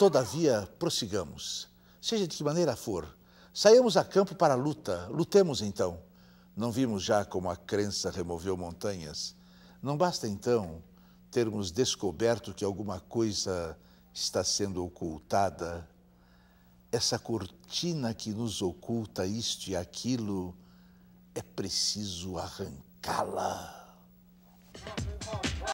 Todavia, prossigamos, seja de que maneira for. Saímos a campo para a luta, lutemos então. Não vimos já como a crença removeu montanhas. Não basta então termos descoberto que alguma coisa está sendo ocultada. Essa cortina que nos oculta isto e aquilo, é preciso arrancá-la.